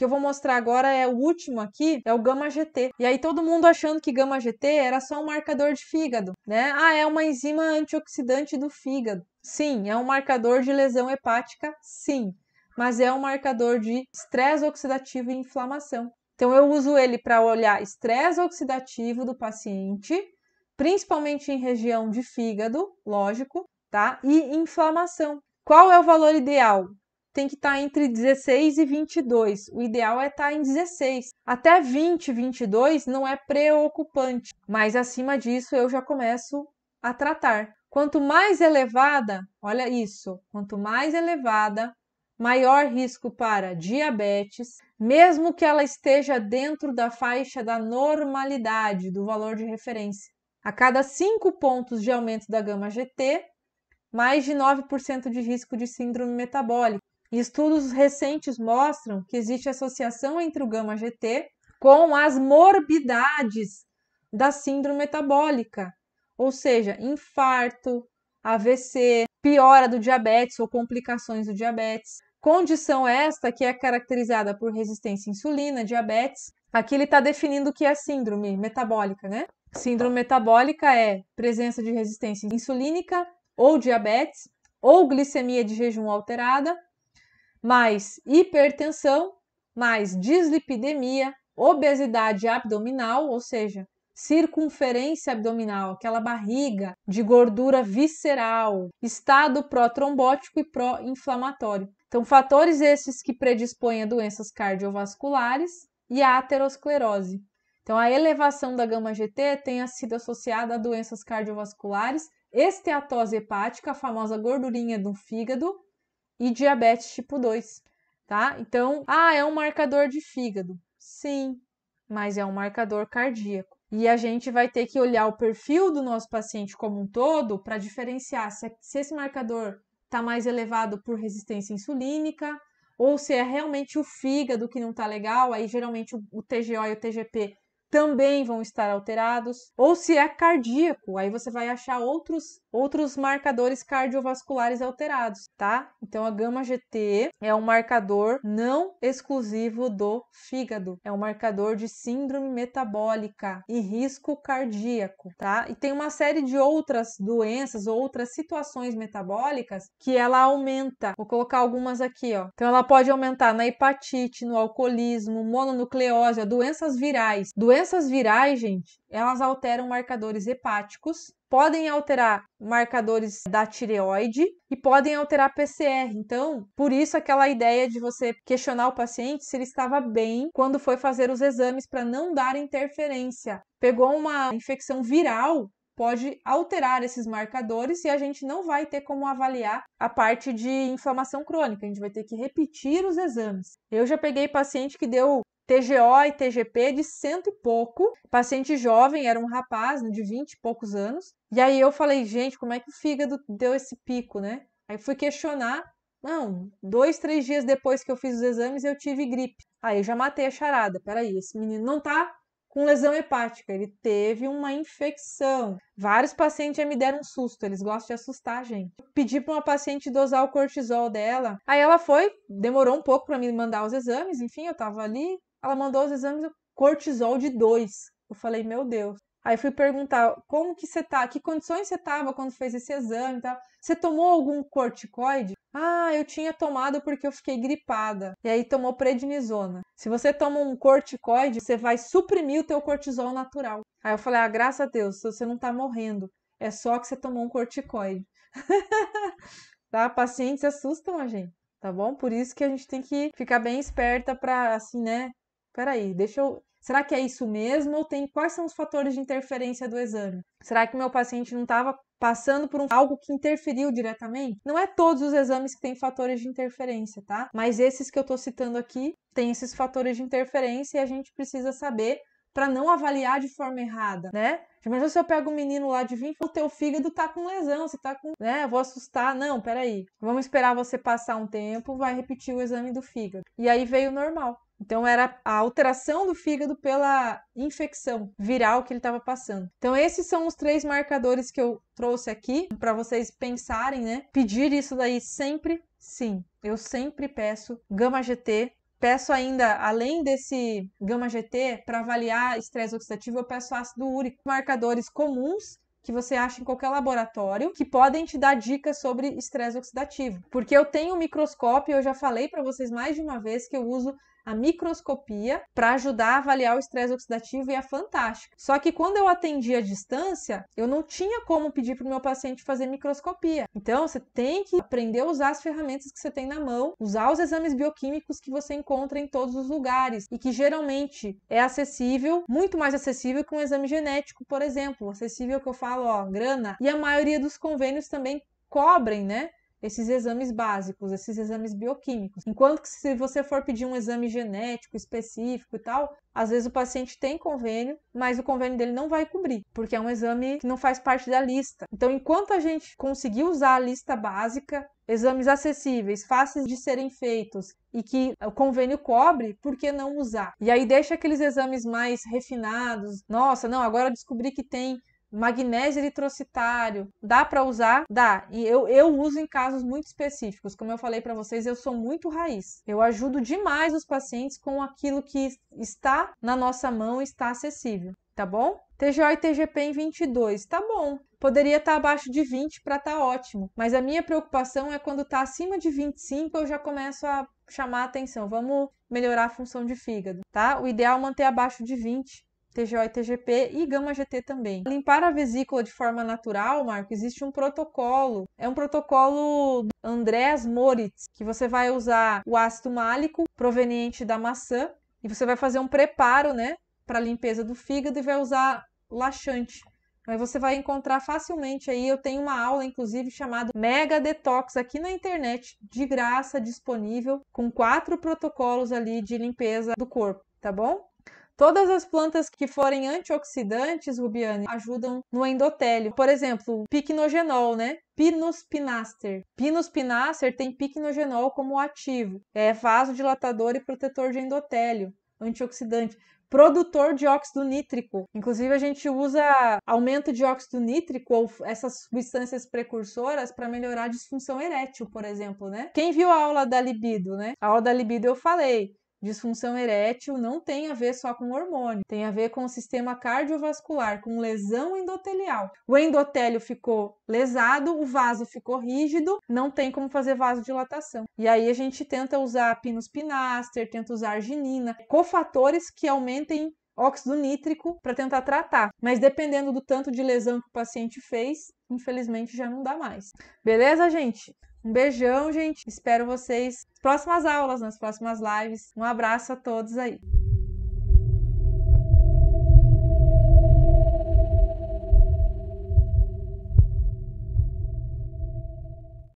que eu vou mostrar agora é o último aqui, é o Gama GT. E aí todo mundo achando que Gama GT era só um marcador de fígado, né? Ah, é uma enzima antioxidante do fígado. Sim, é um marcador de lesão hepática, sim, mas é um marcador de estresse oxidativo e inflamação. Então eu uso ele para olhar estresse oxidativo do paciente, principalmente em região de fígado, lógico, tá? E inflamação. Qual é o valor ideal? tem que estar tá entre 16 e 22. O ideal é estar tá em 16. Até 20, 22 não é preocupante, mas acima disso eu já começo a tratar. Quanto mais elevada, olha isso, quanto mais elevada, maior risco para diabetes, mesmo que ela esteja dentro da faixa da normalidade, do valor de referência. A cada 5 pontos de aumento da gama GT, mais de 9% de risco de síndrome metabólica. Estudos recentes mostram que existe associação entre o gama GT com as morbidades da síndrome metabólica, ou seja, infarto, AVC, piora do diabetes ou complicações do diabetes. Condição esta que é caracterizada por resistência à insulina, diabetes. Aqui ele está definindo o que é síndrome metabólica, né? Síndrome metabólica é presença de resistência insulínica ou diabetes ou glicemia de jejum alterada mais hipertensão, mais dislipidemia, obesidade abdominal, ou seja, circunferência abdominal, aquela barriga de gordura visceral, estado pró-trombótico e pró-inflamatório. Então, fatores esses que predispõem a doenças cardiovasculares e a aterosclerose. Então, a elevação da gama GT tem sido associada a doenças cardiovasculares, esteatose hepática, a famosa gordurinha do fígado, e diabetes tipo 2, tá? Então, ah, é um marcador de fígado. Sim, mas é um marcador cardíaco. E a gente vai ter que olhar o perfil do nosso paciente como um todo para diferenciar se, se esse marcador está mais elevado por resistência insulínica, ou se é realmente o fígado que não está legal, aí geralmente o TGO e o TGP também vão estar alterados, ou se é cardíaco, aí você vai achar outros outros marcadores cardiovasculares alterados, tá? Então a gama GT é um marcador não exclusivo do fígado, é um marcador de síndrome metabólica e risco cardíaco, tá? E tem uma série de outras doenças, outras situações metabólicas que ela aumenta. Vou colocar algumas aqui, ó. Então ela pode aumentar na hepatite, no alcoolismo, mononucleose, doenças virais, doenças doenças virais, gente, elas alteram marcadores hepáticos, podem alterar marcadores da tireoide e podem alterar PCR. Então, por isso aquela ideia de você questionar o paciente se ele estava bem quando foi fazer os exames para não dar interferência. Pegou uma infecção viral, pode alterar esses marcadores e a gente não vai ter como avaliar a parte de inflamação crônica. A gente vai ter que repetir os exames. Eu já peguei paciente que deu TGO e TGP de cento e pouco. Paciente jovem, era um rapaz né, de vinte e poucos anos. E aí eu falei, gente, como é que o fígado deu esse pico, né? Aí fui questionar. Não, dois, três dias depois que eu fiz os exames, eu tive gripe. Aí eu já matei a charada. Peraí, esse menino não tá com lesão hepática, ele teve uma infecção. Vários pacientes já me deram um susto, eles gostam de assustar gente. Pedi para uma paciente dosar o cortisol dela. Aí ela foi, demorou um pouco para me mandar os exames, enfim, eu estava ali ela mandou os exames cortisol de 2. Eu falei, meu Deus. Aí fui perguntar como que você tá, que condições você tava quando fez esse exame e tal. Você tomou algum corticoide? Ah, eu tinha tomado porque eu fiquei gripada. E aí tomou prednisona. Se você toma um corticoide, você vai suprimir o teu cortisol natural. Aí eu falei, ah, graças a Deus, você não tá morrendo. É só que você tomou um corticoide. tá? Pacientes assustam a gente, tá bom? Por isso que a gente tem que ficar bem esperta para assim, né, peraí, deixa eu. Será que é isso mesmo? Ou tem quais são os fatores de interferência do exame? Será que meu paciente não estava passando por um, algo que interferiu diretamente? Não é todos os exames que têm fatores de interferência, tá? Mas esses que eu estou citando aqui têm esses fatores de interferência e a gente precisa saber para não avaliar de forma errada, né? Imagina se eu pego um menino lá de 20, o teu fígado tá com lesão, você tá com, né? vou assustar, não, peraí. Vamos esperar você passar um tempo, vai repetir o exame do fígado. E aí veio normal. Então era a alteração do fígado pela infecção viral que ele estava passando. Então esses são os três marcadores que eu trouxe aqui para vocês pensarem, né? Pedir isso daí sempre, sim. Eu sempre peço gama GT Peço ainda, além desse gama GT, para avaliar estresse oxidativo, eu peço ácido úrico, marcadores comuns que você acha em qualquer laboratório, que podem te dar dicas sobre estresse oxidativo. Porque eu tenho um microscópio, eu já falei para vocês mais de uma vez que eu uso a microscopia para ajudar a avaliar o estresse oxidativo e é fantástico. Só que quando eu atendia à distância, eu não tinha como pedir para o meu paciente fazer microscopia. Então, você tem que aprender a usar as ferramentas que você tem na mão, usar os exames bioquímicos que você encontra em todos os lugares e que geralmente é acessível, muito mais acessível que um exame genético, por exemplo. Acessível que eu falo, ó, grana. E a maioria dos convênios também cobrem, né? esses exames básicos, esses exames bioquímicos. Enquanto que se você for pedir um exame genético específico e tal, às vezes o paciente tem convênio, mas o convênio dele não vai cobrir, porque é um exame que não faz parte da lista. Então, enquanto a gente conseguir usar a lista básica, exames acessíveis, fáceis de serem feitos e que o convênio cobre, por que não usar? E aí deixa aqueles exames mais refinados. Nossa, não, agora descobri que tem Magnésio eritrocitário, dá para usar? Dá. E eu, eu uso em casos muito específicos. Como eu falei para vocês, eu sou muito raiz. Eu ajudo demais os pacientes com aquilo que está na nossa mão, está acessível, tá bom? TGO e TGP em 22, tá bom. Poderia estar tá abaixo de 20 para estar tá ótimo, mas a minha preocupação é quando está acima de 25 eu já começo a chamar a atenção. Vamos melhorar a função de fígado, tá? O ideal é manter abaixo de 20 TGO e TGP e gama GT também. Limpar a vesícula de forma natural, Marco, existe um protocolo. É um protocolo do Andrés Moritz, que você vai usar o ácido málico proveniente da maçã e você vai fazer um preparo, né, para limpeza do fígado e vai usar laxante. Mas você vai encontrar facilmente aí. Eu tenho uma aula, inclusive, chamada Mega Detox aqui na internet, de graça, disponível, com quatro protocolos ali de limpeza do corpo, tá bom? Todas as plantas que forem antioxidantes, Rubiane, ajudam no endotélio. Por exemplo, picnogenol, né? Pinus pinaster. Pinus pinaster tem picnogenol como ativo. É vasodilatador e protetor de endotélio, antioxidante produtor de óxido nítrico. Inclusive, a gente usa aumento de óxido nítrico ou essas substâncias precursoras para melhorar a disfunção erétil, por exemplo, né? Quem viu a aula da libido, né? A aula da libido eu falei Disfunção erétil não tem a ver só com hormônio, tem a ver com o sistema cardiovascular, com lesão endotelial. O endotélio ficou lesado, o vaso ficou rígido, não tem como fazer vasodilatação. E aí a gente tenta usar pinus pinaster, tenta usar arginina, cofatores que aumentem óxido nítrico para tentar tratar. Mas dependendo do tanto de lesão que o paciente fez, infelizmente já não dá mais. Beleza, gente? Um beijão, gente. Espero vocês nas próximas aulas, nas próximas lives. Um abraço a todos aí.